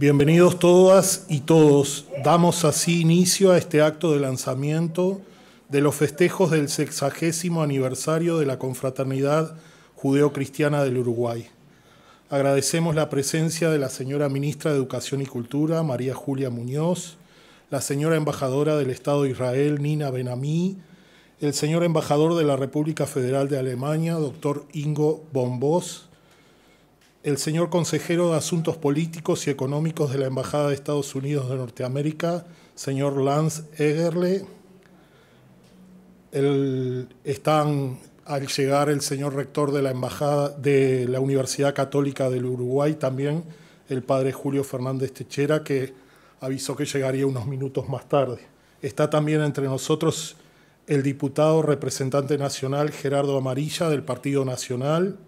Bienvenidos todas y todos. Damos así inicio a este acto de lanzamiento de los festejos del sexagésimo aniversario de la Confraternidad Judeocristiana del Uruguay. Agradecemos la presencia de la señora ministra de Educación y Cultura, María Julia Muñoz, la señora embajadora del Estado de Israel, Nina Benamí, el señor embajador de la República Federal de Alemania, doctor Ingo Bombos, el señor consejero de Asuntos Políticos y Económicos de la Embajada de Estados Unidos de Norteamérica, señor Lance Egerle. El, están al llegar el señor rector de la Embajada de la Universidad Católica del Uruguay también, el padre Julio Fernández Techera, que avisó que llegaría unos minutos más tarde. Está también entre nosotros el diputado representante nacional Gerardo Amarilla del Partido Nacional,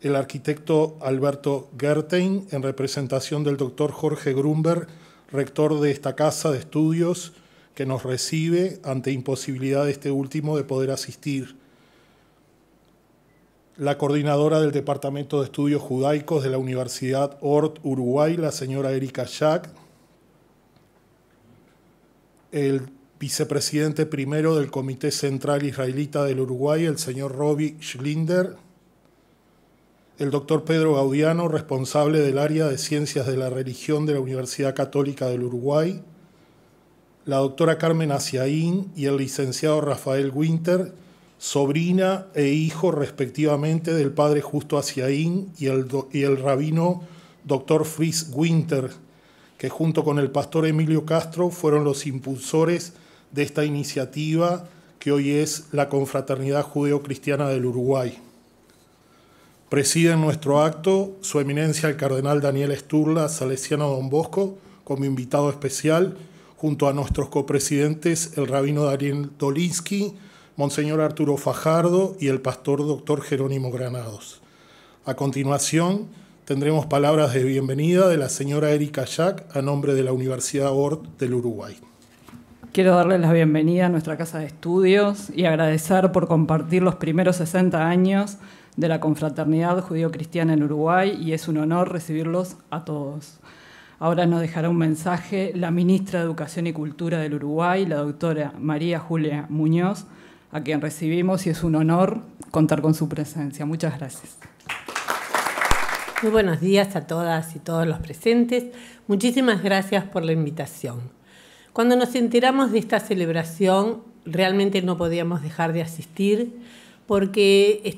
el arquitecto Alberto Gertein, en representación del doctor Jorge Grumber, rector de esta casa de estudios, que nos recibe ante imposibilidad de este último de poder asistir. La coordinadora del Departamento de Estudios Judaicos de la Universidad Ort Uruguay, la señora Erika Jack. El vicepresidente primero del Comité Central Israelita del Uruguay, el señor Robbie Schlinder el doctor Pedro Gaudiano, responsable del área de Ciencias de la Religión de la Universidad Católica del Uruguay, la doctora Carmen Asiaín y el licenciado Rafael Winter, sobrina e hijo respectivamente del padre Justo Aciaín y el, y el rabino doctor Fritz Winter, que junto con el pastor Emilio Castro fueron los impulsores de esta iniciativa que hoy es la Confraternidad Judeo-Cristiana del Uruguay. Preside en nuestro acto Su Eminencia el Cardenal Daniel Esturla Salesiano Don Bosco, como invitado especial, junto a nuestros copresidentes el Rabino Daniel Dolinsky, Monseñor Arturo Fajardo y el Pastor Doctor Jerónimo Granados. A continuación, tendremos palabras de bienvenida de la señora Erika Jack a nombre de la Universidad Ort del Uruguay. Quiero darles la bienvenida a nuestra casa de estudios y agradecer por compartir los primeros 60 años de la confraternidad judío-cristiana en Uruguay y es un honor recibirlos a todos. Ahora nos dejará un mensaje la ministra de Educación y Cultura del Uruguay, la doctora María Julia Muñoz, a quien recibimos y es un honor contar con su presencia. Muchas gracias. Muy buenos días a todas y todos los presentes. Muchísimas gracias por la invitación. Cuando nos enteramos de esta celebración, realmente no podíamos dejar de asistir porque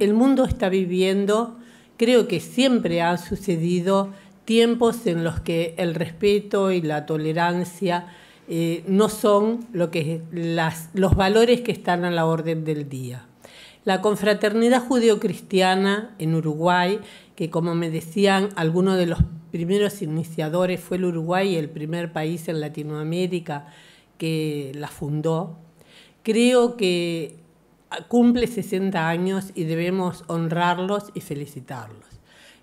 el mundo está viviendo, creo que siempre han sucedido tiempos en los que el respeto y la tolerancia eh, no son lo que, los valores que están a la orden del día. La confraternidad judeocristiana en Uruguay, que como me decían, algunos de los primeros iniciadores fue el Uruguay, el primer país en Latinoamérica que la fundó, creo que cumple 60 años y debemos honrarlos y felicitarlos.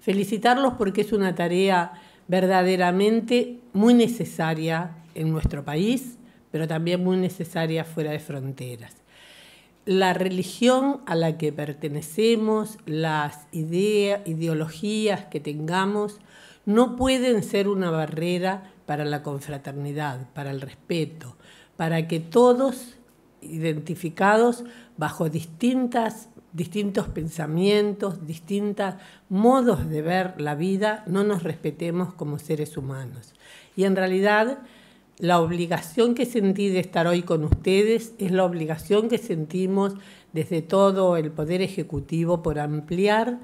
Felicitarlos porque es una tarea verdaderamente muy necesaria en nuestro país, pero también muy necesaria fuera de fronteras. La religión a la que pertenecemos, las ideas, ideologías que tengamos, no pueden ser una barrera para la confraternidad, para el respeto, para que todos identificados bajo distintas, distintos pensamientos, distintos modos de ver la vida, no nos respetemos como seres humanos. Y en realidad la obligación que sentí de estar hoy con ustedes es la obligación que sentimos desde todo el Poder Ejecutivo por ampliar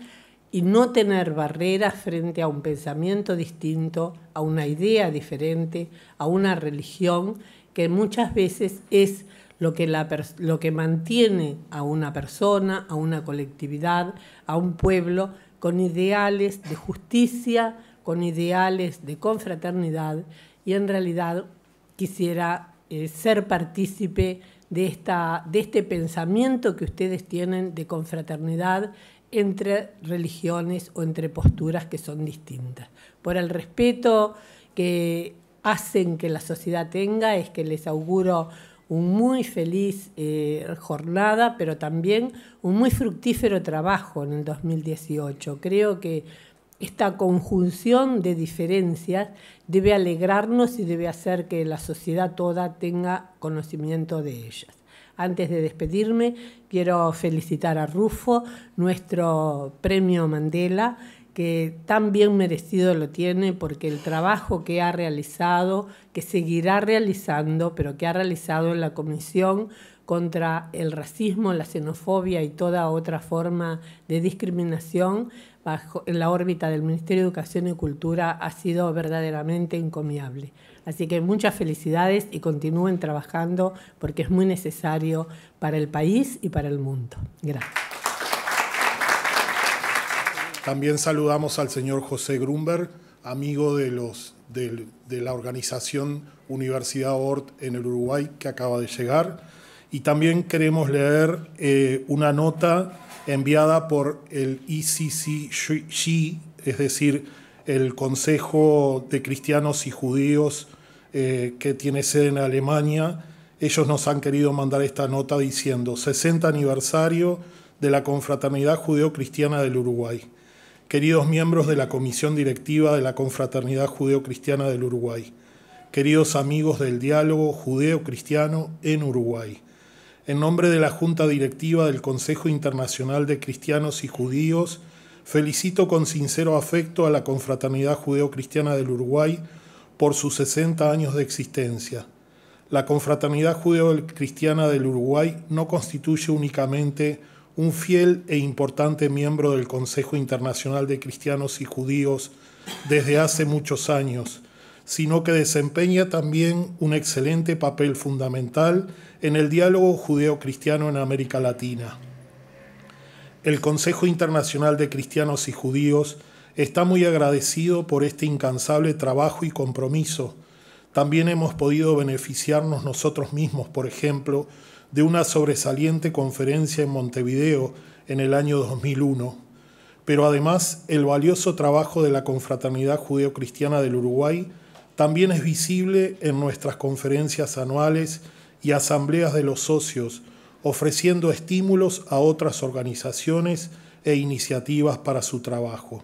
y no tener barreras frente a un pensamiento distinto, a una idea diferente, a una religión que muchas veces es lo que, lo que mantiene a una persona, a una colectividad, a un pueblo, con ideales de justicia, con ideales de confraternidad y en realidad quisiera eh, ser partícipe de, esta, de este pensamiento que ustedes tienen de confraternidad entre religiones o entre posturas que son distintas. Por el respeto que hacen que la sociedad tenga, es que les auguro un muy feliz eh, jornada, pero también un muy fructífero trabajo en el 2018. Creo que esta conjunción de diferencias debe alegrarnos y debe hacer que la sociedad toda tenga conocimiento de ellas. Antes de despedirme, quiero felicitar a Rufo, nuestro premio Mandela que tan bien merecido lo tiene porque el trabajo que ha realizado, que seguirá realizando, pero que ha realizado en la Comisión contra el racismo, la xenofobia y toda otra forma de discriminación bajo en la órbita del Ministerio de Educación y Cultura ha sido verdaderamente encomiable. Así que muchas felicidades y continúen trabajando porque es muy necesario para el país y para el mundo. Gracias. También saludamos al señor José Grumberg, amigo de, los, de, la organización Universidad ORT en el Uruguay, que acaba de llegar. Y también queremos leer eh, una nota enviada por el ICCJ, es decir, el Consejo de Cristianos y Judíos eh, que tiene sede en Alemania. Ellos nos han querido mandar esta nota diciendo 60 aniversario de la confraternidad judeo-cristiana del Uruguay queridos miembros de la Comisión Directiva de la Confraternidad Judeo-Cristiana del Uruguay, queridos amigos del diálogo judeo-cristiano en Uruguay, en nombre de la Junta Directiva del Consejo Internacional de Cristianos y Judíos, felicito con sincero afecto a la Confraternidad Judeo-Cristiana del Uruguay por sus 60 años de existencia. La Confraternidad Judeo-Cristiana del Uruguay no constituye únicamente un fiel e importante miembro del Consejo Internacional de Cristianos y Judíos desde hace muchos años, sino que desempeña también un excelente papel fundamental en el diálogo judeo-cristiano en América Latina. El Consejo Internacional de Cristianos y Judíos está muy agradecido por este incansable trabajo y compromiso. También hemos podido beneficiarnos nosotros mismos, por ejemplo, de una sobresaliente conferencia en Montevideo en el año 2001, pero además el valioso trabajo de la Confraternidad Judeocristiana del Uruguay también es visible en nuestras conferencias anuales y asambleas de los socios, ofreciendo estímulos a otras organizaciones e iniciativas para su trabajo.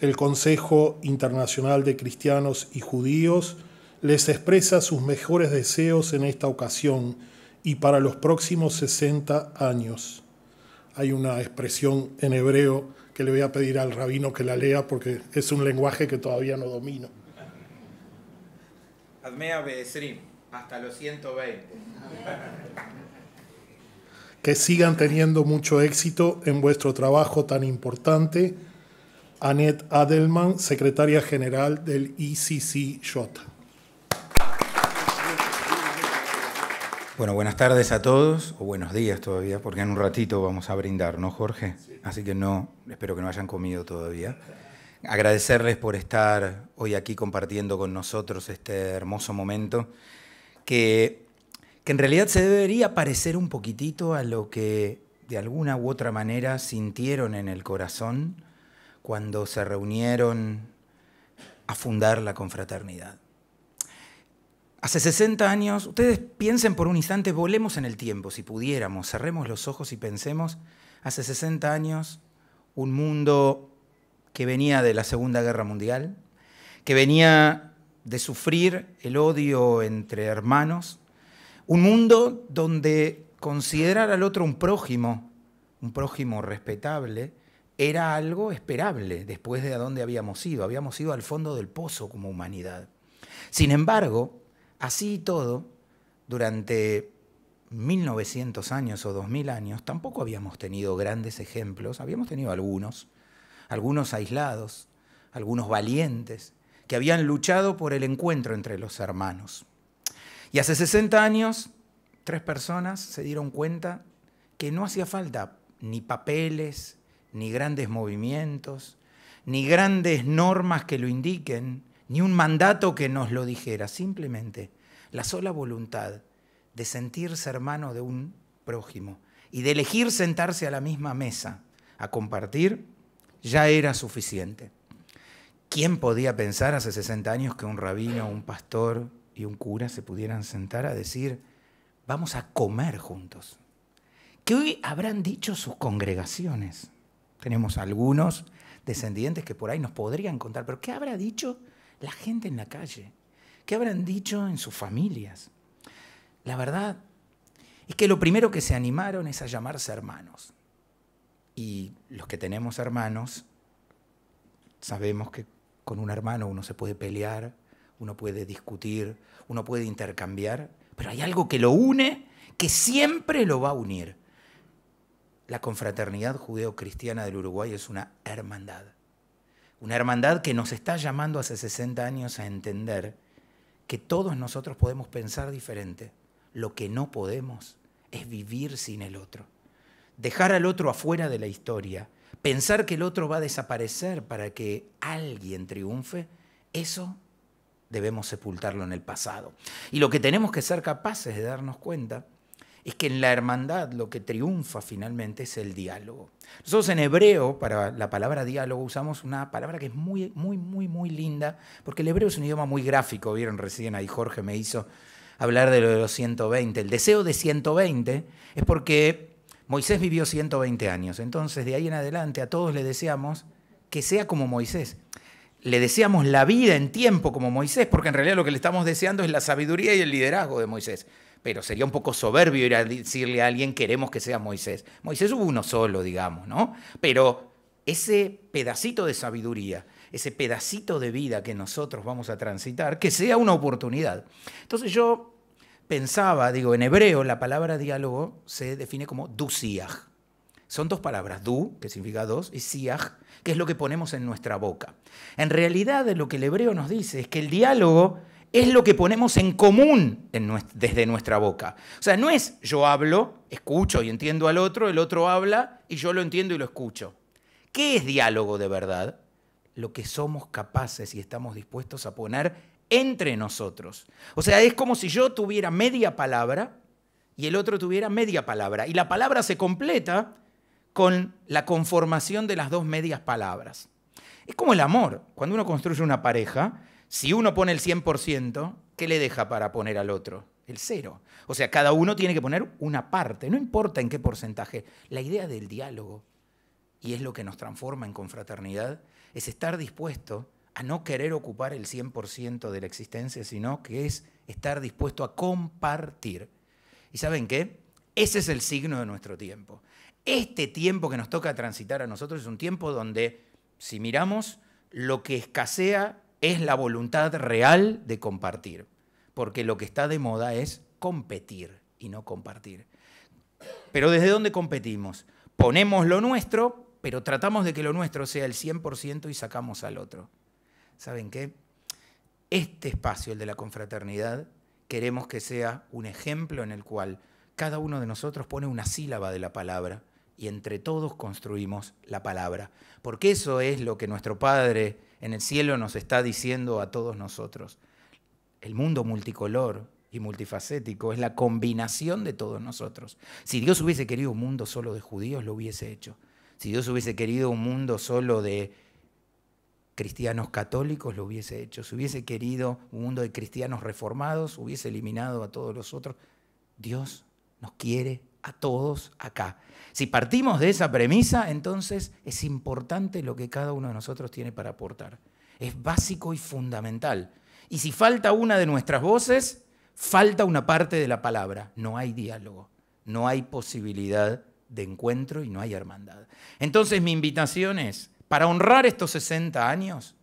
El Consejo Internacional de Cristianos y Judíos les expresa sus mejores deseos en esta ocasión, y para los próximos 60 años. Hay una expresión en hebreo que le voy a pedir al rabino que la lea porque es un lenguaje que todavía no domino. Admea Beesrim, hasta los 120. Que sigan teniendo mucho éxito en vuestro trabajo tan importante. Annette Adelman, secretaria general del icc Bueno, buenas tardes a todos, o buenos días todavía, porque en un ratito vamos a brindar, ¿no, Jorge? Así que no, espero que no hayan comido todavía. Agradecerles por estar hoy aquí compartiendo con nosotros este hermoso momento, que, que en realidad se debería parecer un poquitito a lo que de alguna u otra manera sintieron en el corazón cuando se reunieron a fundar la confraternidad. Hace 60 años, ustedes piensen por un instante, volemos en el tiempo, si pudiéramos, cerremos los ojos y pensemos, hace 60 años, un mundo que venía de la Segunda Guerra Mundial, que venía de sufrir el odio entre hermanos, un mundo donde considerar al otro un prójimo, un prójimo respetable, era algo esperable después de a dónde habíamos ido, habíamos ido al fondo del pozo como humanidad. Sin embargo, Así y todo, durante 1900 años o 2000 años tampoco habíamos tenido grandes ejemplos, habíamos tenido algunos, algunos aislados, algunos valientes, que habían luchado por el encuentro entre los hermanos. Y hace 60 años, tres personas se dieron cuenta que no hacía falta ni papeles, ni grandes movimientos, ni grandes normas que lo indiquen, ni un mandato que nos lo dijera, simplemente la sola voluntad de sentirse hermano de un prójimo y de elegir sentarse a la misma mesa a compartir, ya era suficiente. ¿Quién podía pensar hace 60 años que un rabino, un pastor y un cura se pudieran sentar a decir, vamos a comer juntos? ¿Qué hoy habrán dicho sus congregaciones? Tenemos algunos descendientes que por ahí nos podrían contar, pero ¿qué habrá dicho la gente en la calle? ¿Qué habrán dicho en sus familias? La verdad es que lo primero que se animaron es a llamarse hermanos. Y los que tenemos hermanos sabemos que con un hermano uno se puede pelear, uno puede discutir, uno puede intercambiar, pero hay algo que lo une que siempre lo va a unir. La confraternidad judeo-cristiana del Uruguay es una hermandad. Una hermandad que nos está llamando hace 60 años a entender que todos nosotros podemos pensar diferente. Lo que no podemos es vivir sin el otro. Dejar al otro afuera de la historia, pensar que el otro va a desaparecer para que alguien triunfe, eso debemos sepultarlo en el pasado. Y lo que tenemos que ser capaces de darnos cuenta es que en la hermandad lo que triunfa finalmente es el diálogo. Nosotros en hebreo, para la palabra diálogo, usamos una palabra que es muy, muy, muy, muy linda, porque el hebreo es un idioma muy gráfico, vieron recién ahí Jorge me hizo hablar de lo de los 120. El deseo de 120 es porque Moisés vivió 120 años, entonces de ahí en adelante a todos le deseamos que sea como Moisés. Le deseamos la vida en tiempo como Moisés, porque en realidad lo que le estamos deseando es la sabiduría y el liderazgo de Moisés pero sería un poco soberbio ir a decirle a alguien queremos que sea Moisés. Moisés hubo uno solo, digamos, ¿no? Pero ese pedacito de sabiduría, ese pedacito de vida que nosotros vamos a transitar, que sea una oportunidad. Entonces yo pensaba, digo, en hebreo la palabra diálogo se define como siach. Son dos palabras, du, que significa dos, y siach, que es lo que ponemos en nuestra boca. En realidad lo que el hebreo nos dice es que el diálogo es lo que ponemos en común desde nuestra boca. O sea, no es yo hablo, escucho y entiendo al otro, el otro habla y yo lo entiendo y lo escucho. ¿Qué es diálogo de verdad? Lo que somos capaces y estamos dispuestos a poner entre nosotros. O sea, es como si yo tuviera media palabra y el otro tuviera media palabra. Y la palabra se completa con la conformación de las dos medias palabras. Es como el amor. Cuando uno construye una pareja, si uno pone el 100%, ¿qué le deja para poner al otro? El cero. O sea, cada uno tiene que poner una parte, no importa en qué porcentaje. La idea del diálogo, y es lo que nos transforma en confraternidad, es estar dispuesto a no querer ocupar el 100% de la existencia, sino que es estar dispuesto a compartir. ¿Y saben qué? Ese es el signo de nuestro tiempo. Este tiempo que nos toca transitar a nosotros es un tiempo donde, si miramos, lo que escasea es la voluntad real de compartir, porque lo que está de moda es competir y no compartir. Pero ¿desde dónde competimos? Ponemos lo nuestro, pero tratamos de que lo nuestro sea el 100% y sacamos al otro. ¿Saben qué? Este espacio, el de la confraternidad, queremos que sea un ejemplo en el cual cada uno de nosotros pone una sílaba de la palabra y entre todos construimos la palabra. Porque eso es lo que nuestro Padre en el cielo nos está diciendo a todos nosotros. El mundo multicolor y multifacético es la combinación de todos nosotros. Si Dios hubiese querido un mundo solo de judíos, lo hubiese hecho. Si Dios hubiese querido un mundo solo de cristianos católicos, lo hubiese hecho. Si hubiese querido un mundo de cristianos reformados, hubiese eliminado a todos los otros. Dios nos quiere a todos acá. Si partimos de esa premisa, entonces es importante lo que cada uno de nosotros tiene para aportar. Es básico y fundamental. Y si falta una de nuestras voces, falta una parte de la palabra. No hay diálogo, no hay posibilidad de encuentro y no hay hermandad. Entonces mi invitación es, para honrar estos 60 años,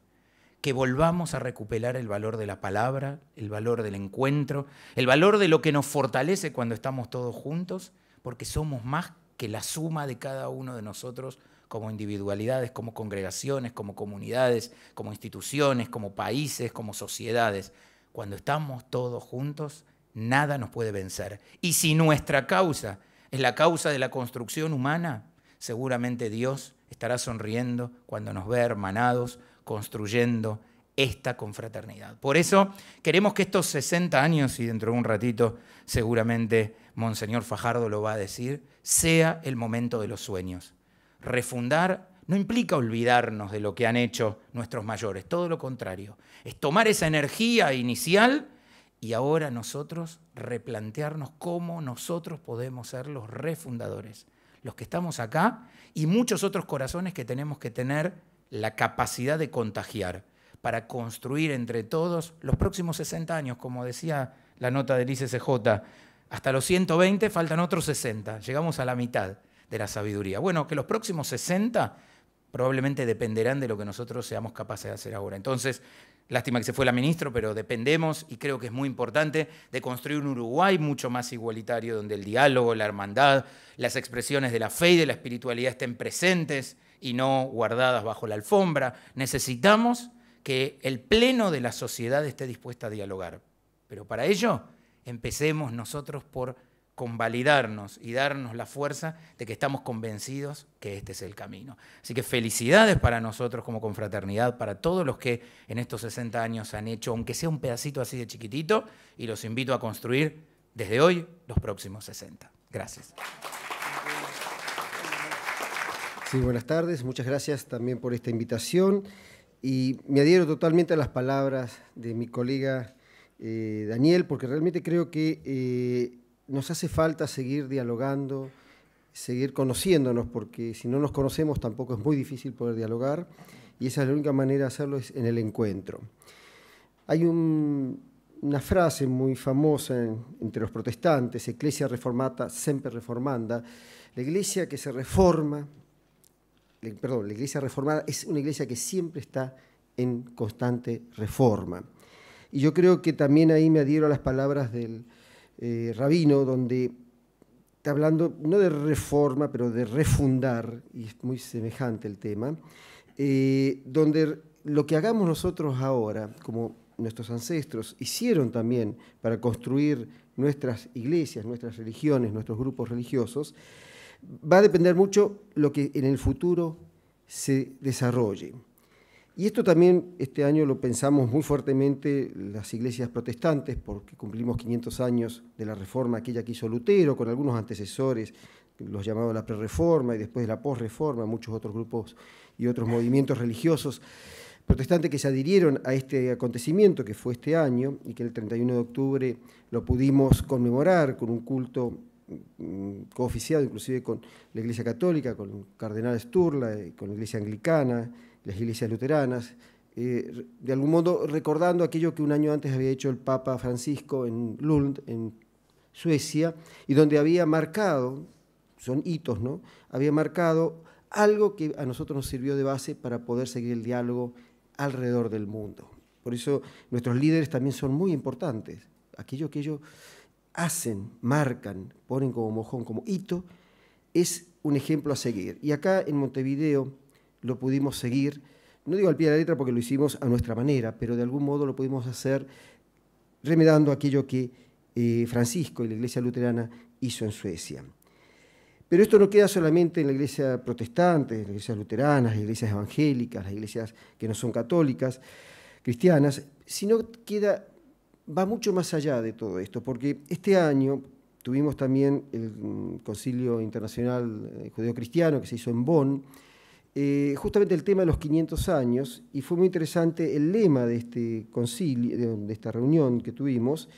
que volvamos a recuperar el valor de la palabra, el valor del encuentro, el valor de lo que nos fortalece cuando estamos todos juntos porque somos más que la suma de cada uno de nosotros como individualidades, como congregaciones, como comunidades, como instituciones, como países, como sociedades. Cuando estamos todos juntos, nada nos puede vencer. Y si nuestra causa es la causa de la construcción humana, seguramente Dios estará sonriendo cuando nos ve hermanados, construyendo esta confraternidad. Por eso queremos que estos 60 años, y dentro de un ratito seguramente Monseñor Fajardo lo va a decir, sea el momento de los sueños. Refundar no implica olvidarnos de lo que han hecho nuestros mayores, todo lo contrario, es tomar esa energía inicial y ahora nosotros replantearnos cómo nosotros podemos ser los refundadores, los que estamos acá y muchos otros corazones que tenemos que tener la capacidad de contagiar para construir entre todos los próximos 60 años, como decía la nota del CJ, Hasta los 120 faltan otros 60, llegamos a la mitad de la sabiduría. Bueno, que los próximos 60 probablemente dependerán de lo que nosotros seamos capaces de hacer ahora. Entonces, lástima que se fue la ministra, pero dependemos y creo que es muy importante de construir un Uruguay mucho más igualitario, donde el diálogo, la hermandad, las expresiones de la fe y de la espiritualidad estén presentes y no guardadas bajo la alfombra. Necesitamos que el pleno de la sociedad esté dispuesta a dialogar. Pero para ello, empecemos nosotros por convalidarnos y darnos la fuerza de que estamos convencidos que este es el camino. Así que felicidades para nosotros como confraternidad, para todos los que en estos 60 años han hecho, aunque sea un pedacito así de chiquitito, y los invito a construir desde hoy los próximos 60. Gracias. Sí, buenas tardes, muchas gracias también por esta invitación. Y me adhiero totalmente a las palabras de mi colega eh, Daniel, porque realmente creo que eh, nos hace falta seguir dialogando, seguir conociéndonos, porque si no nos conocemos tampoco es muy difícil poder dialogar, y esa es la única manera de hacerlo es en el encuentro. Hay una frase muy famosa entre los protestantes, Iglesia reformata, siempre reformanda, la iglesia que se reforma perdón, la iglesia reformada es una iglesia que siempre está en constante reforma. Y yo creo que también ahí me adhiero a las palabras del eh, rabino, donde está hablando no de reforma, pero de refundar, y es muy semejante el tema, eh, donde lo que hagamos nosotros ahora, como nuestros ancestros hicieron también para construir nuestras iglesias, nuestras religiones, nuestros grupos religiosos, Va a depender mucho lo que en el futuro se desarrolle. Y esto también este año lo pensamos muy fuertemente las iglesias protestantes, porque cumplimos 500 años de la reforma aquella que hizo Lutero, con algunos antecesores, los llamados la pre-reforma y después la posreforma reforma muchos otros grupos y otros movimientos religiosos protestantes que se adhirieron a este acontecimiento que fue este año y que el 31 de octubre lo pudimos conmemorar con un culto Mm, cooficiado inclusive con la Iglesia Católica, con el Cardenal Sturla, eh, con la Iglesia Anglicana, las iglesias luteranas, eh, de algún modo recordando aquello que un año antes había hecho el Papa Francisco en Lund, en Suecia, y donde había marcado, son hitos, ¿no? Había marcado algo que a nosotros nos sirvió de base para poder seguir el diálogo alrededor del mundo. Por eso nuestros líderes también son muy importantes, aquello que ellos hacen, marcan, ponen como mojón, como hito, es un ejemplo a seguir. Y acá en Montevideo lo pudimos seguir, no digo al pie de la letra porque lo hicimos a nuestra manera, pero de algún modo lo pudimos hacer remedando aquello que eh, Francisco y la Iglesia Luterana hizo en Suecia. Pero esto no queda solamente en la iglesia protestante, en las iglesias luteranas, las iglesias evangélicas, las iglesias que no son católicas, cristianas, sino queda va mucho más allá de todo esto, porque este año tuvimos también el mm, Concilio Internacional eh, Judeo-Cristiano que se hizo en Bonn, eh, justamente el tema de los 500 años, y fue muy interesante el lema de este concilio, de esta reunión que tuvimos,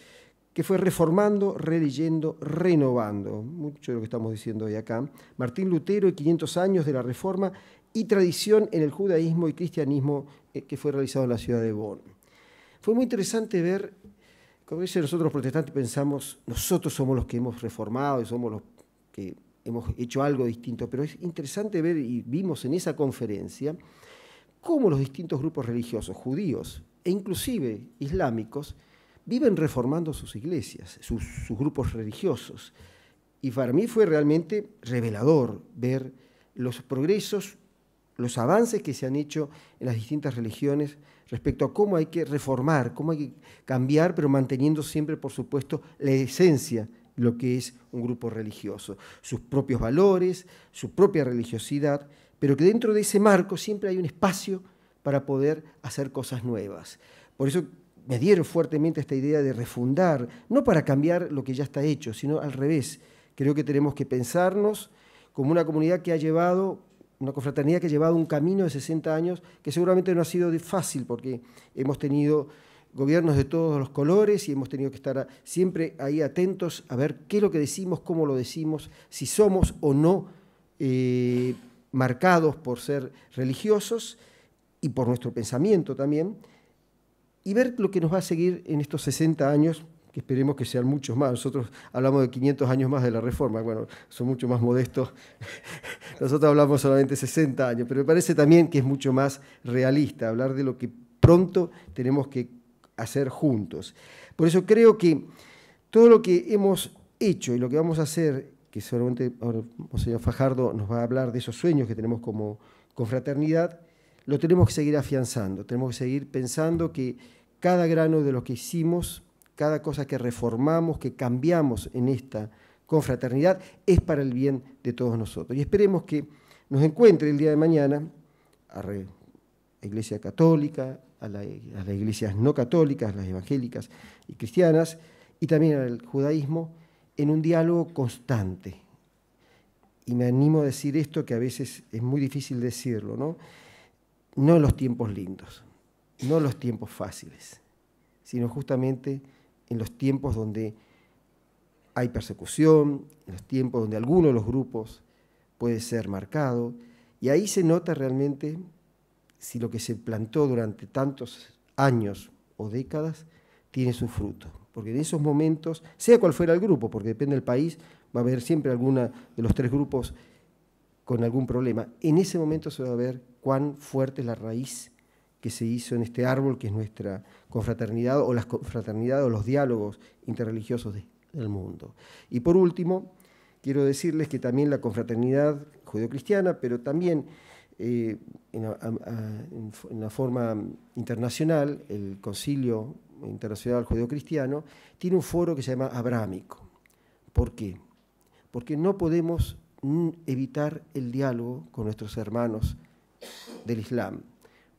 que fue reformando, releyendo, renovando, mucho de lo que estamos diciendo hoy acá, Martín Lutero y 500 años de la reforma y tradición en el judaísmo y cristianismo eh, que fue realizado en la ciudad de Bonn. Fue muy interesante ver a veces nosotros protestantes pensamos, nosotros somos los que hemos reformado y somos los que hemos hecho algo distinto, pero es interesante ver, y vimos en esa conferencia, cómo los distintos grupos religiosos, judíos e inclusive islámicos, viven reformando sus iglesias, sus, sus grupos religiosos. Y para mí fue realmente revelador ver los progresos, los avances que se han hecho en las distintas religiones respecto a cómo hay que reformar, cómo hay que cambiar, pero manteniendo siempre, por supuesto, la esencia lo que es un grupo religioso, sus propios valores, su propia religiosidad, pero que dentro de ese marco siempre hay un espacio para poder hacer cosas nuevas. Por eso me dieron fuertemente esta idea de refundar, no para cambiar lo que ya está hecho, sino al revés. Creo que tenemos que pensarnos como una comunidad que ha llevado una confraternidad que ha llevado un camino de 60 años que seguramente no ha sido fácil porque hemos tenido gobiernos de todos los colores y hemos tenido que estar siempre ahí atentos a ver qué es lo que decimos, cómo lo decimos, si somos o no eh, marcados por ser religiosos y por nuestro pensamiento también, y ver lo que nos va a seguir en estos 60 años que esperemos que sean muchos más. Nosotros hablamos de 500 años más de la reforma, bueno, son mucho más modestos. Nosotros hablamos solamente de 60 años, pero me parece también que es mucho más realista hablar de lo que pronto tenemos que hacer juntos. Por eso creo que todo lo que hemos hecho y lo que vamos a hacer, que seguramente ahora señor Fajardo nos va a hablar de esos sueños que tenemos como confraternidad, lo tenemos que seguir afianzando, tenemos que seguir pensando que cada grano de lo que hicimos cada cosa que reformamos, que cambiamos en esta confraternidad, es para el bien de todos nosotros. Y esperemos que nos encuentre el día de mañana a la Iglesia Católica, a, las iglesias no católicas, las evangélicas y cristianas, y también al judaísmo, en un diálogo constante. Y me animo a decir esto que a veces es muy difícil decirlo, ¿no? No en los tiempos lindos, no en los tiempos fáciles, sino justamente en los tiempos donde hay persecución, en los tiempos donde alguno de los grupos puede ser marcado, y ahí se nota realmente si lo que se plantó durante tantos años o décadas tiene su fruto. Porque en esos momentos, sea cual fuera el grupo, porque depende del país, va a haber siempre alguna de los tres grupos con algún problema. En ese momento se va a ver cuán fuerte es la raíz que se hizo en este árbol, que es nuestra confraternidad o las confraternidades o los diálogos interreligiosos del mundo. Y por último, quiero decirles que también la confraternidad judeocristiana, pero también eh, en, la forma internacional, el Concilio Internacional Judeocristiano, tiene un foro que se llama Abrámico. ¿Por qué? Porque no podemos evitar el diálogo con nuestros hermanos del Islam.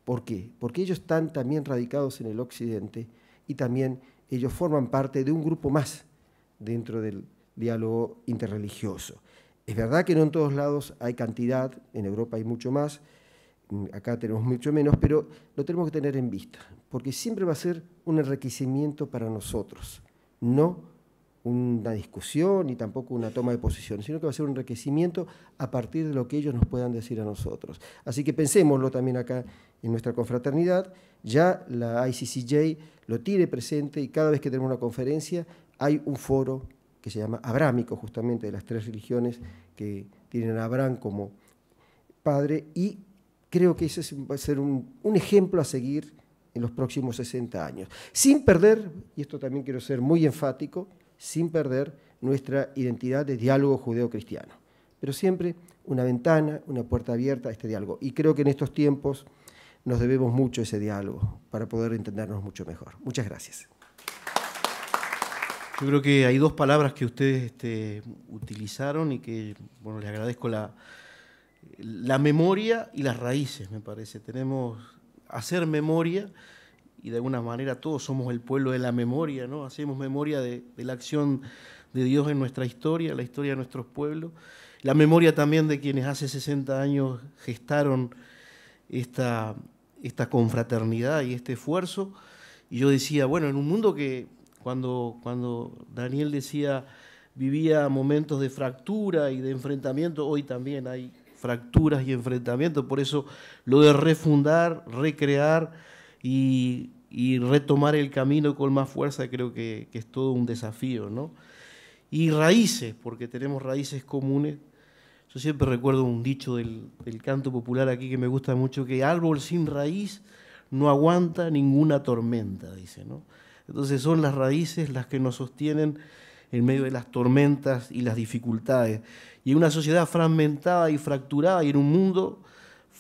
¿Por qué? Porque ellos están también radicados en el occidente y también ellos forman parte de un grupo más dentro del diálogo interreligioso. Es verdad que no en todos lados hay cantidad, en Europa hay mucho más, mm, acá tenemos mucho menos, pero lo tenemos que tener en vista, porque siempre va a ser un enriquecimiento para nosotros, no una discusión ni tampoco una toma de posición, sino que va a ser un enriquecimiento a partir de lo que ellos nos puedan decir a nosotros. Así que pensémoslo también acá en nuestra confraternidad. Ya la ICCJ lo tiene presente y cada vez que tenemos una conferencia hay un foro que se llama Abrámico, justamente de las tres religiones que tienen a Abraham como padre y creo que ese va a ser un, un ejemplo a seguir en los próximos 60 años. Sin perder, y esto también quiero ser muy enfático, sin perder nuestra identidad de diálogo judeo-cristiano. Pero siempre una ventana, una puerta abierta a este diálogo. Y creo que en estos tiempos nos debemos mucho ese diálogo para poder entendernos mucho mejor. Muchas gracias. Yo creo que hay dos palabras que ustedes este, utilizaron y que, bueno, les agradezco la, la memoria y las raíces, me parece. Tenemos hacer memoria y de alguna manera todos somos el pueblo de la memoria, ¿no? Hacemos memoria de, la acción de Dios en nuestra historia, la historia de nuestros pueblos, la memoria también de quienes hace 60 años gestaron esta, esta confraternidad y este esfuerzo. Y yo decía, bueno, en un mundo que cuando, cuando Daniel decía vivía momentos de fractura y de enfrentamiento, hoy también hay fracturas y enfrentamientos, por eso lo de refundar, recrear, y, retomar el camino con más fuerza creo que, es todo un desafío, ¿no? Y raíces, porque tenemos raíces comunes. Yo siempre recuerdo un dicho del, canto popular aquí que me gusta mucho, que árbol sin raíz no aguanta ninguna tormenta, dice, ¿no? Entonces son las raíces las que nos sostienen en medio de las tormentas y las dificultades. Y en una sociedad fragmentada y fracturada y en un mundo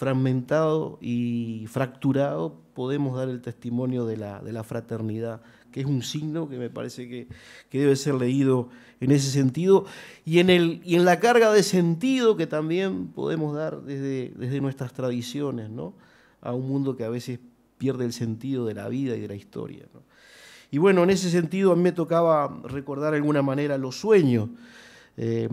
fragmentado y fracturado podemos dar el testimonio de la, de la fraternidad, que es un signo que me parece que, debe ser leído en ese sentido, y en, el, y en, la carga de sentido que también podemos dar desde, desde nuestras tradiciones, ¿no? a un mundo que a veces pierde el sentido de la vida y de la historia. Y bueno, en ese sentido a mí me tocaba recordar de alguna manera los sueños eh,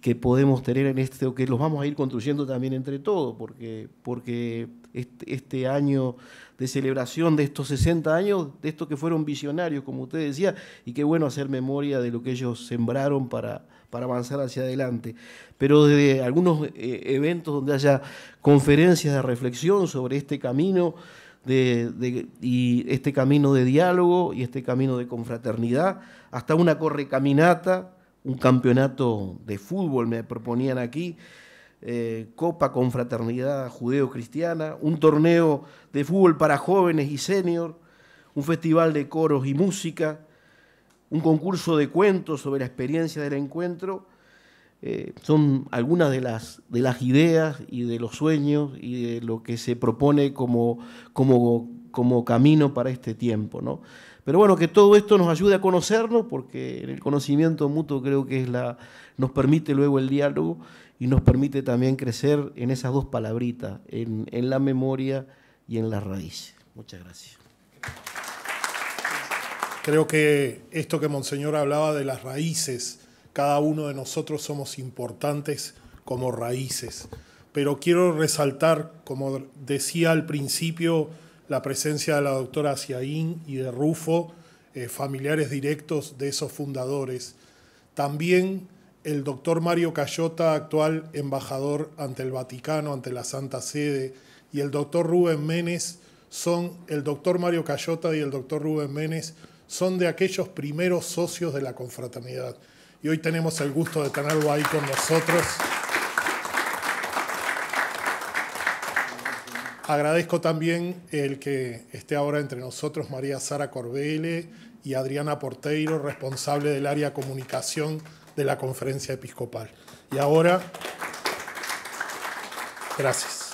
que podemos tener en este, o que los vamos a ir construyendo también entre todos, porque, porque este, este año de celebración de estos 60 años, de estos que fueron visionarios, como usted decía, y qué bueno hacer memoria de lo que ellos sembraron para, para avanzar hacia adelante. Pero desde algunos eh, eventos donde haya conferencias de reflexión sobre este camino, de, y este camino de diálogo y este camino de confraternidad, hasta una correcaminata un campeonato de fútbol, me proponían aquí, Copa eh, Copa Confraternidad Judeo-Cristiana, un torneo de fútbol para jóvenes y senior, un festival de coros y música, un concurso de cuentos sobre la experiencia del encuentro. Eh, son algunas de las, de las ideas y de los sueños y de lo que se propone como, como, como camino para este tiempo. ¿no? Pero bueno, que todo esto nos ayude a conocernos, porque el conocimiento mutuo creo que es la, nos permite luego el diálogo y nos permite también crecer en esas dos palabritas, en, en la memoria y en las raíces. Muchas gracias. Creo que esto que Monseñor hablaba de las raíces, cada uno de nosotros somos importantes como raíces. Pero quiero resaltar, como decía al principio, la presencia de la doctora Ciaín y de Rufo, eh, familiares directos de esos fundadores. También el doctor Mario Cayota, actual embajador ante el Vaticano, ante la Santa Sede, y el doctor Rubén Menes son, el doctor Mario Cayota y el doctor Rubén Menes son de aquellos primeros socios de la confraternidad. Y hoy tenemos el gusto de tenerlo ahí con nosotros. Agradezco también el que esté ahora entre nosotros María Sara Corbele y Adriana Porteiro, responsable del área comunicación de la conferencia episcopal. Y ahora, gracias.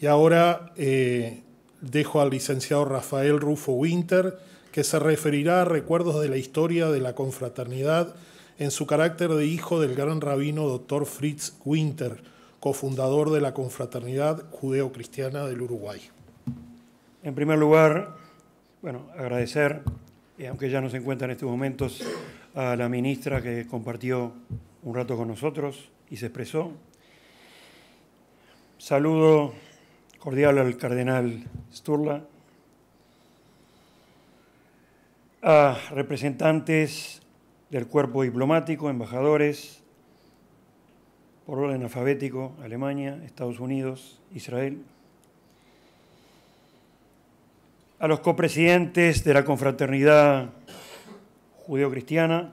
Y ahora eh, dejo al licenciado Rafael Rufo Winter, que se referirá a recuerdos de la historia de la confraternidad en su carácter de hijo del gran rabino doctor Fritz Winter cofundador de la Confraternidad Judeo-Cristiana del Uruguay. En primer lugar, bueno, agradecer, eh, aunque ya no se encuentra en estos momentos, a la ministra que compartió un rato con nosotros y se expresó. Saludo cordial al cardenal Sturla, a representantes del cuerpo diplomático, embajadores, por orden alfabético, Alemania, Estados Unidos, Israel. A los copresidentes de la confraternidad judeocristiana,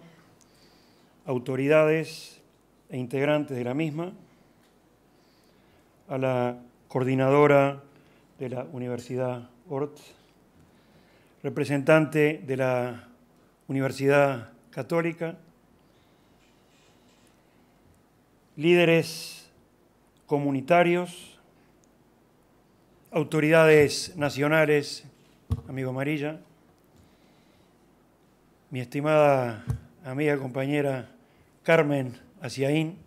autoridades e integrantes de la misma, a la coordinadora de la Universidad Ort, representante de la Universidad Católica, líderes comunitarios, autoridades nacionales, amigo Amarilla, mi estimada amiga compañera Carmen Asiaín,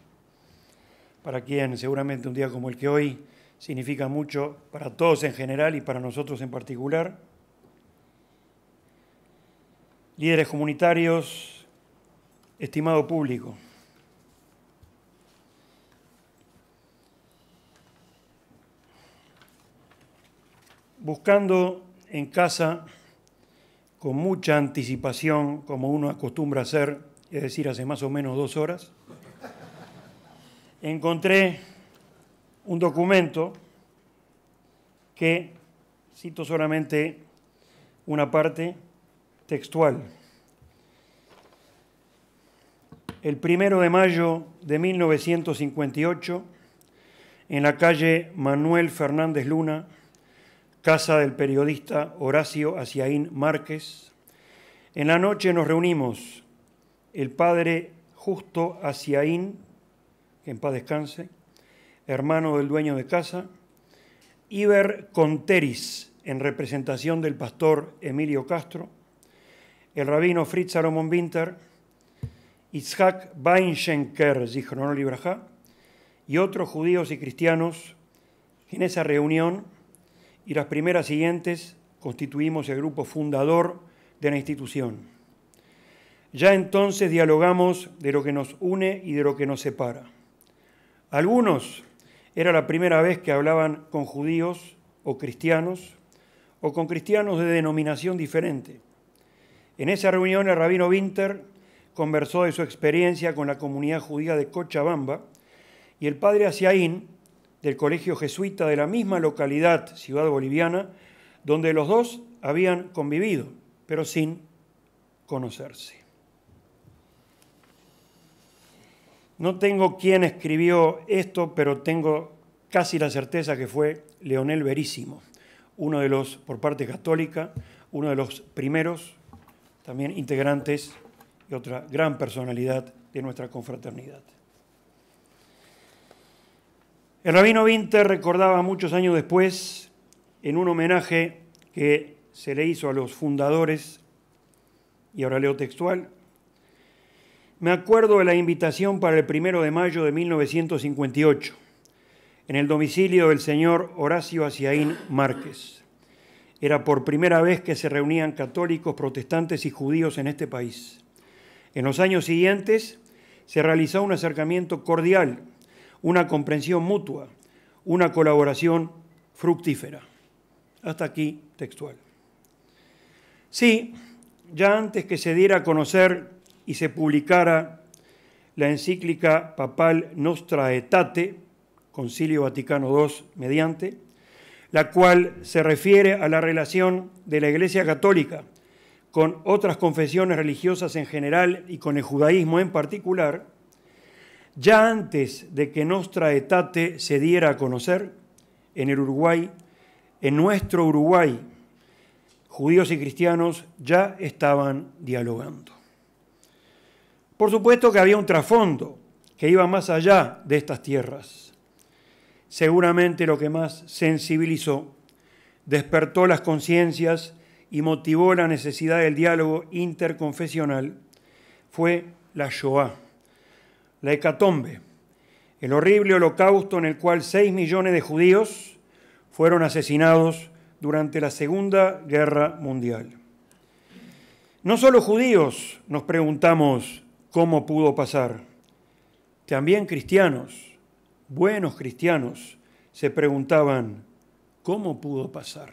para quien seguramente un día como el que hoy significa mucho para todos en general y para nosotros en particular. Líderes comunitarios, estimado público, buscando en casa con mucha anticipación, como uno acostumbra hacer, es decir, hace más o menos dos horas, encontré un documento que, cito solamente una parte textual, el primero de mayo de 1958, en la calle Manuel Fernández Luna, casa del periodista Horacio Asiaín Márquez. En la noche nos reunimos el padre Justo Asiaín, que en paz descanse, hermano del dueño de casa, Iber Conteris, en representación del pastor Emilio Castro, el rabino Fritz Salomon Winter, Isaac Weinschenker, Libraja, y otros judíos y cristianos. En esa reunión y las primeras siguientes constituimos el grupo fundador de la institución. Ya entonces dialogamos de lo que nos une y de lo que nos separa. Algunos era la primera vez que hablaban con judíos o cristianos o con cristianos de denominación diferente. En esa reunión el rabino Winter conversó de su experiencia con la comunidad judía de Cochabamba y el padre Asiaín del colegio jesuita de la misma localidad, ciudad boliviana, donde los dos habían convivido, pero sin conocerse. No tengo quién escribió esto, pero tengo casi la certeza que fue Leonel Verísimo, uno de los, por parte católica, uno de los primeros también integrantes y otra gran personalidad de nuestra confraternidad. El rabino Winter recordaba muchos años después, en un homenaje que se le hizo a los fundadores, y ahora leo textual, me acuerdo de la invitación para el primero de mayo de 1958, en el domicilio del señor Horacio Haciaín Márquez. Era por primera vez que se reunían católicos, protestantes y judíos en este país. En los años siguientes se realizó un acercamiento cordial una comprensión mutua, una colaboración fructífera. Hasta aquí textual. Sí, ya antes que se diera a conocer y se publicara la encíclica papal Nostra Aetate, Concilio Vaticano II mediante, la cual se refiere a la relación de la Iglesia Católica con otras confesiones religiosas en general y con el judaísmo en particular, ya antes de que Nostra Etate se diera a conocer en el Uruguay, en nuestro Uruguay, judíos y cristianos ya estaban dialogando. Por supuesto que había un trasfondo que iba más allá de estas tierras. Seguramente lo que más sensibilizó, despertó las conciencias y motivó la necesidad del diálogo interconfesional fue la Shoah la hecatombe, el horrible holocausto en el cual 6 millones de judíos fueron asesinados durante la Segunda Guerra Mundial. No solo judíos nos preguntamos cómo pudo pasar, también cristianos, buenos cristianos, se preguntaban cómo pudo pasar.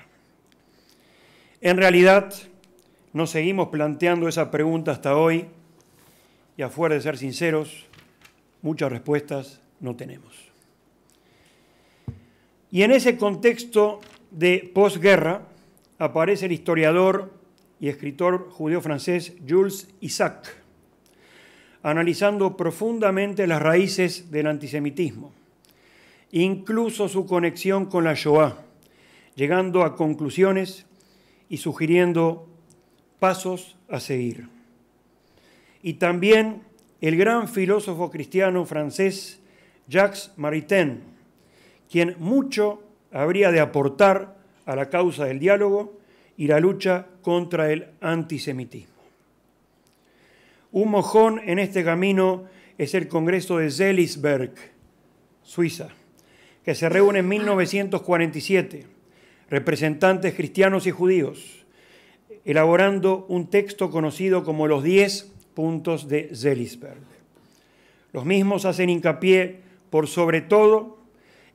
En realidad, nos seguimos planteando esa pregunta hasta hoy y a fuerza de ser sinceros, muchas respuestas no tenemos. Y en ese contexto de posguerra aparece el historiador y escritor judío francés Jules Isaac, analizando profundamente las raíces del antisemitismo, incluso su conexión con la Shoah, llegando a conclusiones y sugiriendo pasos a seguir. Y también el gran filósofo cristiano francés Jacques Maritain, quien mucho habría de aportar a la causa del diálogo y la lucha contra el antisemitismo. Un mojón en este camino es el Congreso de Zellisberg, Suiza, que se reúne en 1947, representantes cristianos y judíos, elaborando un texto conocido como los Diez puntos de Zelisberg. Los mismos hacen hincapié, por sobre todo,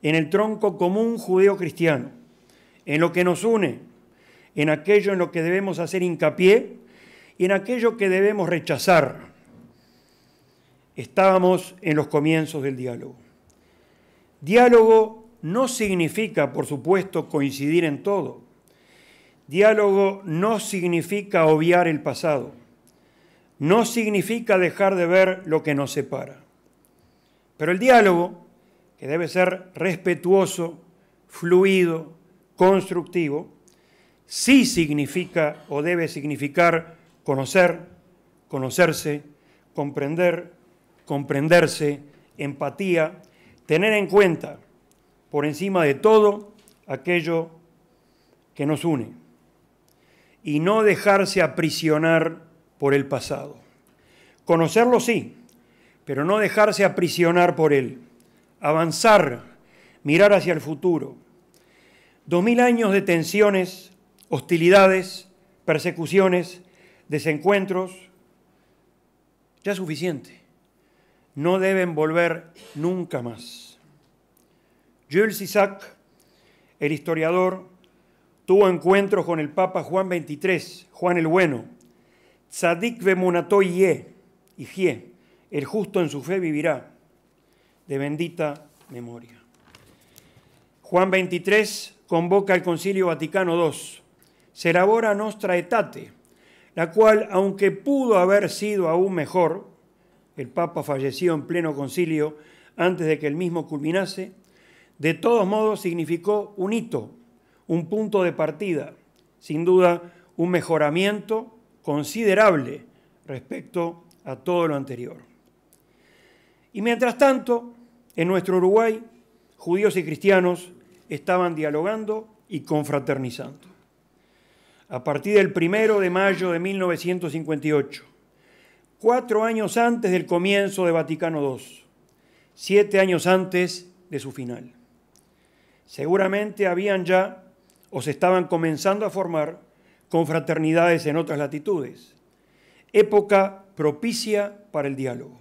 en el tronco común judeo-cristiano, en lo que nos une, en aquello en lo que debemos hacer hincapié y en aquello que debemos rechazar. Estábamos en los comienzos del diálogo. Diálogo no significa, por supuesto, coincidir en todo. Diálogo no significa obviar el pasado no significa dejar de ver lo que nos separa. Pero el diálogo, que debe ser respetuoso, fluido, constructivo, sí significa o debe significar conocer, conocerse, comprender, comprenderse, empatía, tener en cuenta, por encima de todo, aquello que nos une y no dejarse aprisionar por el pasado. Conocerlo sí, pero no dejarse aprisionar por él. Avanzar, mirar hacia el futuro. Dos mil años de tensiones, hostilidades, persecuciones, desencuentros, ya es suficiente. No deben volver nunca más. Jules Isaac, el historiador, tuvo encuentros con el Papa Juan XXIII, Juan el Bueno, Sadik ye, y el justo en su fe vivirá, de bendita memoria. Juan 23 convoca al Concilio Vaticano II. se elabora nostra etate, la cual, aunque pudo haber sido aún mejor, el Papa falleció en pleno concilio antes de que el mismo culminase, de todos modos significó un hito, un punto de partida, sin duda un mejoramiento considerable respecto a todo lo anterior. Y mientras tanto, en nuestro Uruguay, judíos y cristianos estaban dialogando y confraternizando. A partir del primero de mayo de 1958, cuatro años antes del comienzo de Vaticano II, siete años antes de su final. Seguramente habían ya o se estaban comenzando a formar confraternidades en otras latitudes. Época propicia para el diálogo.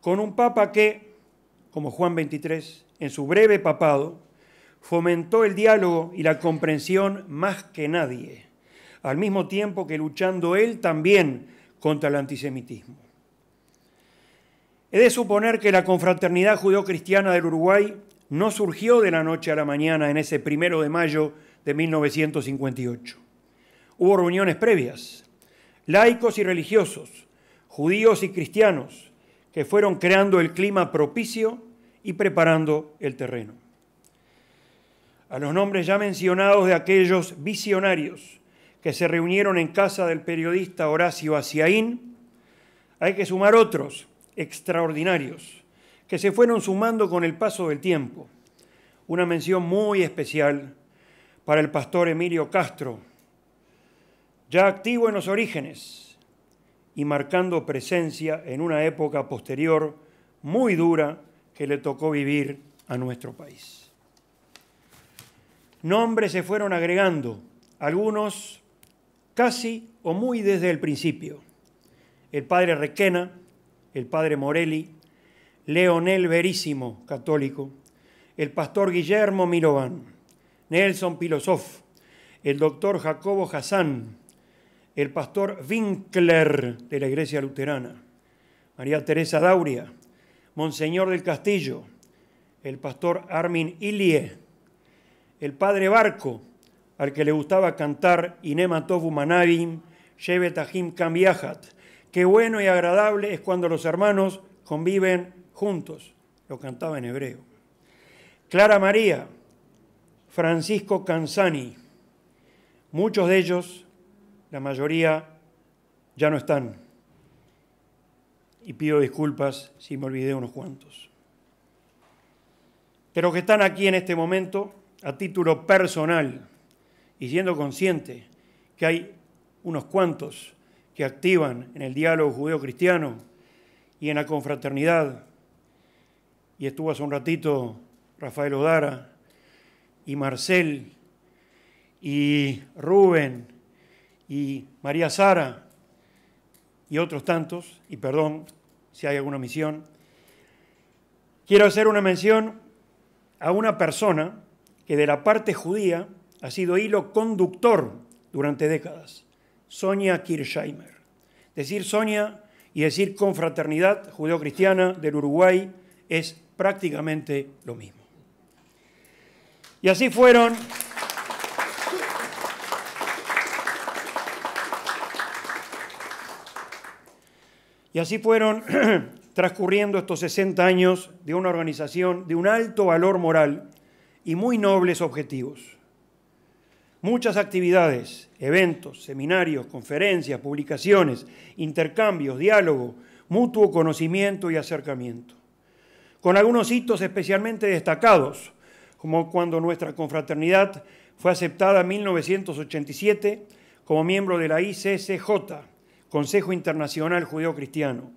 Con un papa que, como Juan XXIII, en su breve papado, fomentó el diálogo y la comprensión más que nadie, al mismo tiempo que luchando él también contra el antisemitismo. He de suponer que la confraternidad judeocristiana del Uruguay no surgió de la noche a la mañana en ese primero de mayo de 1958. Hubo reuniones previas, laicos y religiosos, judíos y cristianos, que fueron creando el clima propicio y preparando el terreno. A los nombres ya mencionados de aquellos visionarios que se reunieron en casa del periodista Horacio Asiaín, hay que sumar otros extraordinarios que se fueron sumando con el paso del tiempo. Una mención muy especial para el pastor Emilio Castro, ya activo en los orígenes y marcando presencia en una época posterior muy dura que le tocó vivir a nuestro país. Nombres se fueron agregando, algunos casi o muy desde el principio. El padre Requena, el padre Morelli, Leonel Verísimo, católico, el pastor Guillermo Milovan, Nelson Pilosof, el doctor Jacobo Hassan, el pastor Winkler de la Iglesia Luterana, María Teresa Dauria, Monseñor del Castillo, el pastor Armin Ilie, el padre Barco, al que le gustaba cantar tovu Manavim, Shevetahim Kambiahat. Qué bueno y agradable es cuando los hermanos conviven juntos. Lo cantaba en hebreo. Clara María, Francisco Canzani, muchos de ellos la mayoría ya no están. Y pido disculpas si me olvidé unos cuantos. Pero que están aquí en este momento a título personal y siendo consciente que hay unos cuantos que activan en el diálogo judeo-cristiano y en la confraternidad. Y estuvo hace un ratito Rafael Odara y Marcel y Rubén y María Sara y otros tantos, y perdón si hay alguna omisión, quiero hacer una mención a una persona que de la parte judía ha sido hilo conductor durante décadas, Sonia Kirchheimer. Decir Sonia y decir confraternidad judío-cristiana del Uruguay es prácticamente lo mismo. Y así fueron Y así fueron transcurriendo estos 60 años de una organización de un alto valor moral y muy nobles objetivos. Muchas actividades, eventos, seminarios, conferencias, publicaciones, intercambios, diálogo, mutuo conocimiento y acercamiento. Con algunos hitos especialmente destacados, como cuando nuestra confraternidad fue aceptada en 1987 como miembro de la ICCJ, Consejo Internacional Judeo-Cristiano.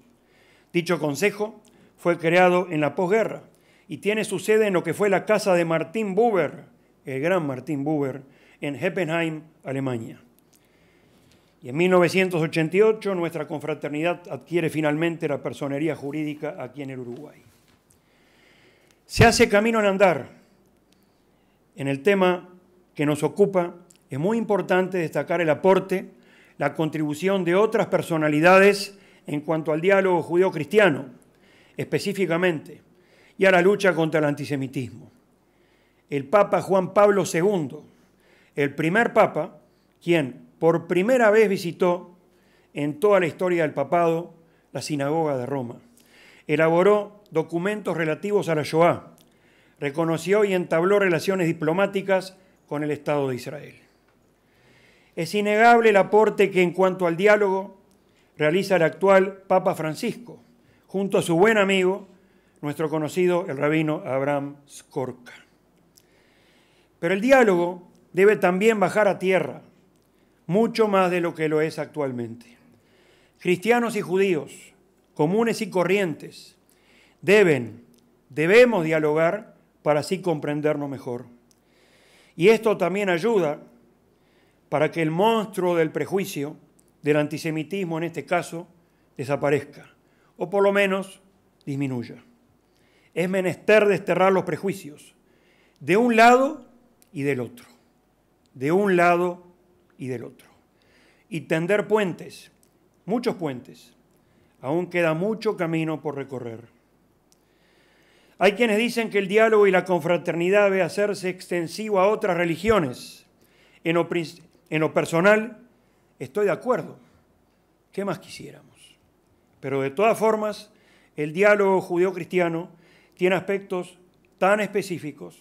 Dicho consejo fue creado en la posguerra y tiene su sede en lo que fue la casa de Martín Buber, el gran Martín Buber, en Heppenheim, Alemania. Y en 1988 nuestra confraternidad adquiere finalmente la personería jurídica aquí en el Uruguay. Se hace camino al andar. En el tema que nos ocupa es muy importante destacar el aporte la contribución de otras personalidades en cuanto al diálogo judeo-cristiano, específicamente, y a la lucha contra el antisemitismo. El Papa Juan Pablo II, el primer Papa, quien por primera vez visitó en toda la historia del papado la sinagoga de Roma, elaboró documentos relativos a la Shoah, reconoció y entabló relaciones diplomáticas con el Estado de Israel. Es innegable el aporte que en cuanto al diálogo realiza el actual Papa Francisco, junto a su buen amigo, nuestro conocido el rabino Abraham Skorka. Pero el diálogo debe también bajar a tierra, mucho más de lo que lo es actualmente. Cristianos y judíos, comunes y corrientes, deben, debemos dialogar para así comprendernos mejor. Y esto también ayuda para que el monstruo del prejuicio, del antisemitismo en este caso, desaparezca, o por lo menos disminuya. Es menester desterrar los prejuicios, de un lado y del otro, de un lado y del otro, y tender puentes, muchos puentes. Aún queda mucho camino por recorrer. Hay quienes dicen que el diálogo y la confraternidad debe hacerse extensivo a otras religiones, en, en lo personal, estoy de acuerdo. ¿Qué más quisiéramos? Pero de todas formas, el diálogo judío-cristiano tiene aspectos tan específicos,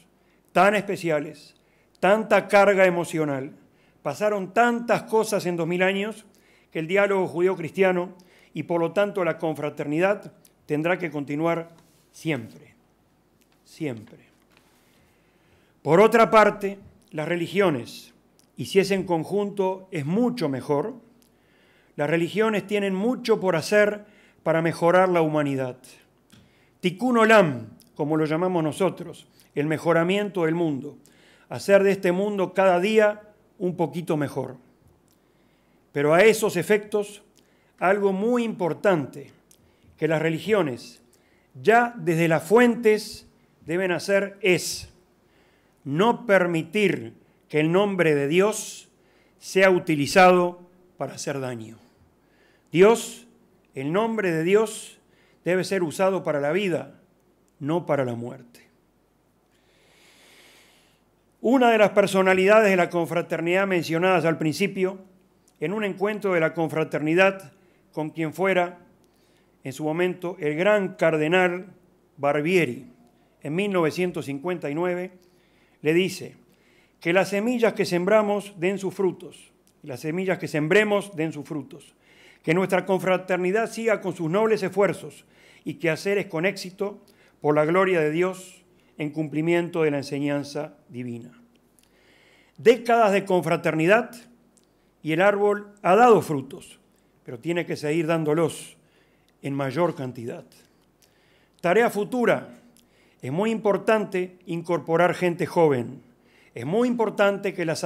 tan especiales, tanta carga emocional. Pasaron tantas cosas en 2000 años que el diálogo judío-cristiano y por lo tanto la confraternidad tendrá que continuar siempre, siempre. Por otra parte, las religiones, y si es en conjunto es mucho mejor, las religiones tienen mucho por hacer para mejorar la humanidad. Tikkun olam, como lo llamamos nosotros, el mejoramiento del mundo, hacer de este mundo cada día un poquito mejor. Pero a esos efectos, algo muy importante, que las religiones, ya desde las fuentes, deben hacer es no permitir que el nombre de Dios sea utilizado para hacer daño. Dios, el nombre de Dios debe ser usado para la vida, no para la muerte. Una de las personalidades de la confraternidad mencionadas al principio, en un encuentro de la confraternidad con quien fuera en su momento el gran cardenal Barbieri, en 1959, le dice, que las semillas que sembramos den sus frutos, las semillas que sembremos den sus frutos, que nuestra confraternidad siga con sus nobles esfuerzos y que es con éxito por la gloria de Dios en cumplimiento de la enseñanza divina. Décadas de confraternidad y el árbol ha dado frutos, pero tiene que seguir dándolos en mayor cantidad. Tarea futura. Es muy importante incorporar gente joven es muy importante que la,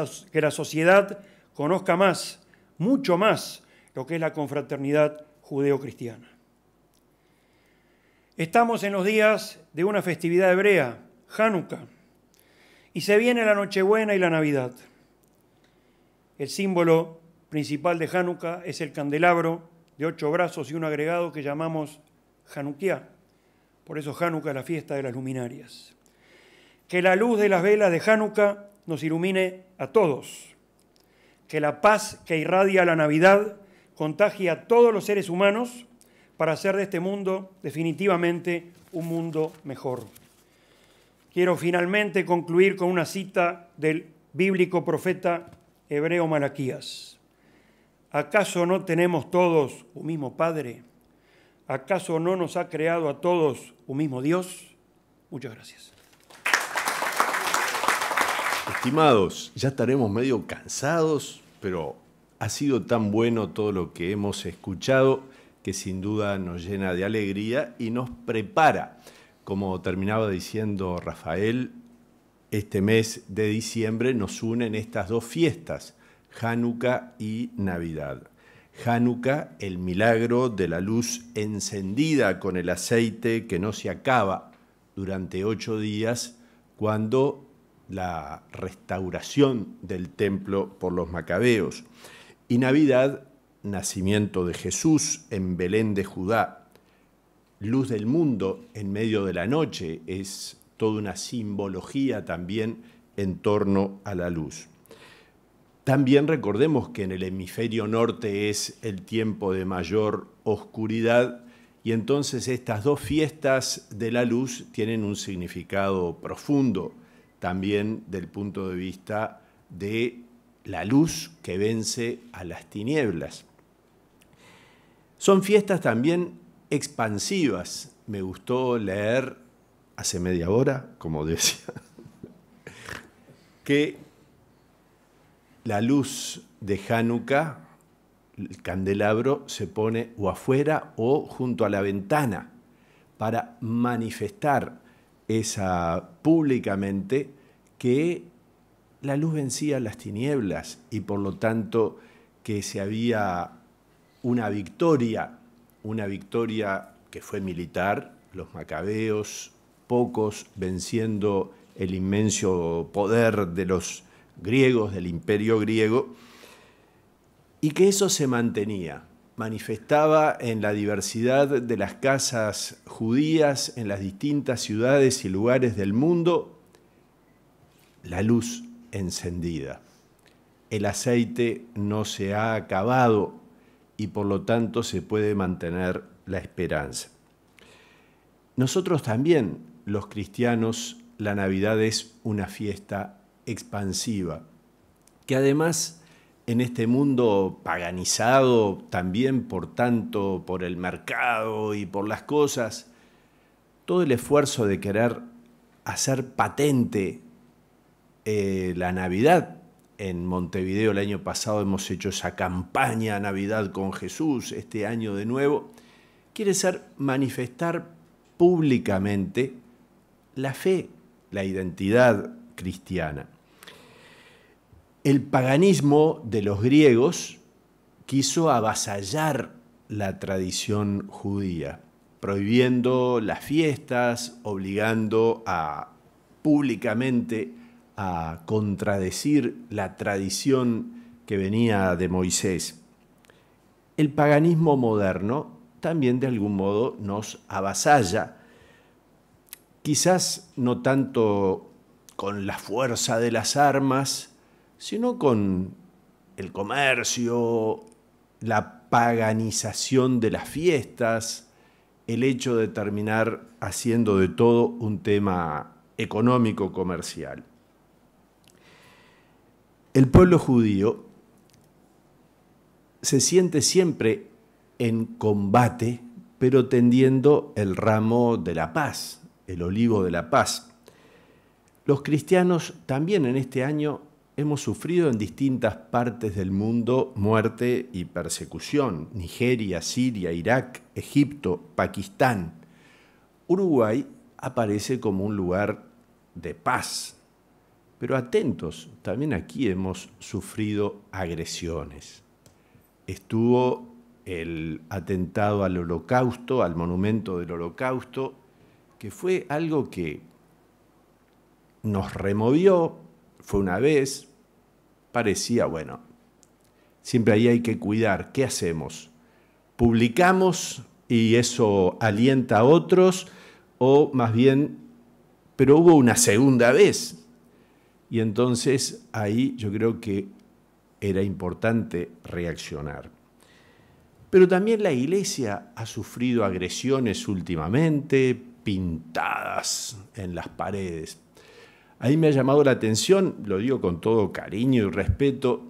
sociedad conozca más, mucho más, lo que es la confraternidad judeo-cristiana. Estamos en los días de una festividad hebrea, Hanukkah, y se viene la Nochebuena y la Navidad. El símbolo principal de Hanukkah es el candelabro de ocho brazos y un agregado que llamamos Hanukkah. Por eso Hanukkah es la fiesta de las luminarias. Que la luz de las velas de Hanukkah nos ilumine a todos. Que la paz que irradia la Navidad contagie a todos los seres humanos para hacer de este mundo definitivamente un mundo mejor. Quiero finalmente concluir con una cita del bíblico profeta hebreo Malaquías. ¿Acaso no tenemos todos un mismo Padre? ¿Acaso no nos ha creado a todos un mismo Dios? Muchas gracias. Estimados, ya estaremos medio cansados, pero ha sido tan bueno todo lo que hemos escuchado que sin duda nos llena de alegría y nos prepara. Como terminaba diciendo Rafael, este mes de diciembre nos unen estas dos fiestas, Hanukkah y Navidad. Hanukkah, el milagro de la luz encendida con el aceite que no se acaba durante ocho días, cuando la restauración del templo por los macabeos. Y Navidad, nacimiento de Jesús en Belén de Judá, luz del mundo en medio de la noche, es toda una simbología también en torno a la luz. También recordemos que en el hemisferio norte es el tiempo de mayor oscuridad y entonces estas dos fiestas de la luz tienen un significado profundo también del punto de vista de la luz que vence a las tinieblas. Son fiestas también expansivas. Me gustó leer hace media hora, como decía, que la luz de Hanukkah, el candelabro, se pone o afuera o junto a la ventana para manifestar esa públicamente que la luz vencía las tinieblas y por lo tanto que se había una victoria, una victoria que fue militar, los macabeos, pocos venciendo el inmenso poder de los griegos, del imperio griego, y que eso se mantenía manifestaba en la diversidad de las casas judías en las distintas ciudades y lugares del mundo la luz encendida. El aceite no se ha acabado y por lo tanto se puede mantener la esperanza. Nosotros también, los cristianos, la Navidad es una fiesta expansiva, que además en este mundo paganizado también por tanto, por el mercado y por las cosas, todo el esfuerzo de querer hacer patente eh, la Navidad. En Montevideo el año pasado hemos hecho esa campaña Navidad con Jesús, este año de nuevo, quiere ser manifestar públicamente la fe, la identidad cristiana el paganismo de los griegos quiso avasallar la tradición judía, prohibiendo las fiestas, obligando a públicamente a contradecir la tradición que venía de Moisés. El paganismo moderno también de algún modo nos avasalla, quizás no tanto con la fuerza de las armas, sino con el comercio, la paganización de las fiestas, el hecho de terminar haciendo de todo un tema económico comercial. El pueblo judío se siente siempre en combate, pero tendiendo el ramo de la paz, el olivo de la paz. Los cristianos también en este año hemos sufrido en distintas partes del mundo muerte y persecución. Nigeria, Siria, Irak, Egipto, Pakistán. Uruguay aparece como un lugar de paz. Pero atentos, también aquí hemos sufrido agresiones. Estuvo el atentado al holocausto, al monumento del holocausto, que fue algo que nos removió fue una vez, parecía, bueno, siempre ahí hay que cuidar, ¿qué hacemos? ¿Publicamos y eso alienta a otros? O más bien, pero hubo una segunda vez. Y entonces ahí yo creo que era importante reaccionar. Pero también la iglesia ha sufrido agresiones últimamente, pintadas en las paredes, Ahí me ha llamado la atención, lo digo con todo cariño y respeto,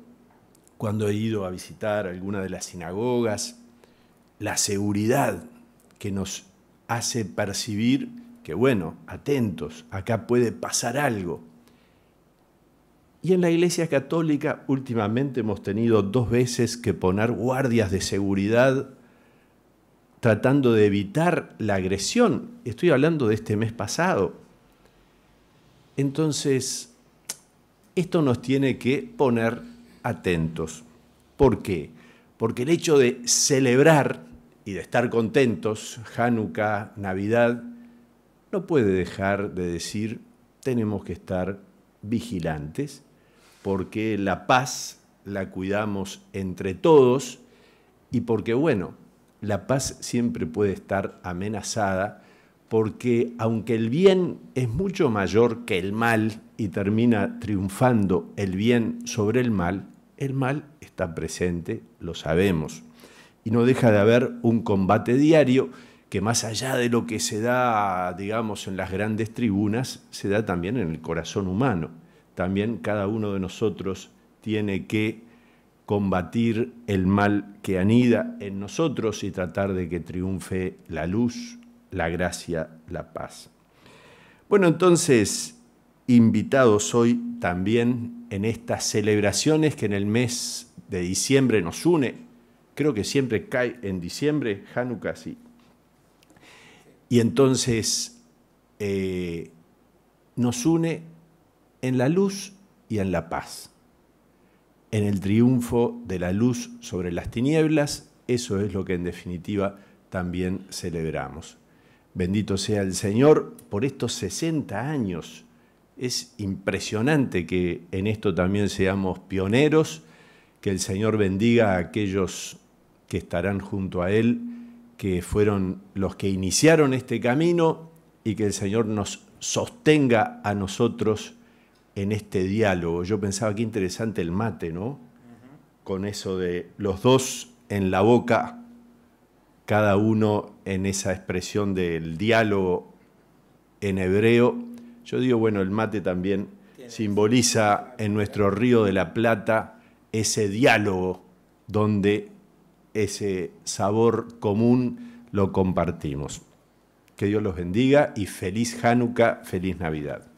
cuando he ido a visitar alguna de las sinagogas, la seguridad que nos hace percibir que, bueno, atentos, acá puede pasar algo. Y en la Iglesia Católica últimamente hemos tenido dos veces que poner guardias de seguridad tratando de evitar la agresión. Estoy hablando de este mes pasado. Entonces, esto nos tiene que poner atentos. ¿Por qué? Porque el hecho de celebrar y de estar contentos, Hanukkah, Navidad, no puede dejar de decir, tenemos que estar vigilantes, porque la paz la cuidamos entre todos y porque, bueno, la paz siempre puede estar amenazada porque aunque el bien es mucho mayor que el mal y termina triunfando el bien sobre el mal, el mal está presente, lo sabemos. Y no deja de haber un combate diario que más allá de lo que se da, digamos, en las grandes tribunas, se da también en el corazón humano. También cada uno de nosotros tiene que combatir el mal que anida en nosotros y tratar de que triunfe la luz, la gracia, la paz. Bueno, entonces, invitados hoy también en estas celebraciones que en el mes de diciembre nos une, creo que siempre cae en diciembre, Hanukkah sí. Y entonces eh, nos une en la luz y en la paz, en el triunfo de la luz sobre las tinieblas, eso es lo que en definitiva también celebramos. Bendito sea el Señor por estos 60 años. Es impresionante que en esto también seamos pioneros, que el Señor bendiga a aquellos que estarán junto a Él, que fueron los que iniciaron este camino y que el Señor nos sostenga a nosotros en este diálogo. Yo pensaba que interesante el mate, ¿no? Con eso de los dos en la boca cada uno en esa expresión del diálogo en hebreo. Yo digo, bueno, el mate también simboliza en nuestro río de la Plata ese diálogo donde ese sabor común lo compartimos. Que Dios los bendiga y feliz Hanukkah, feliz Navidad.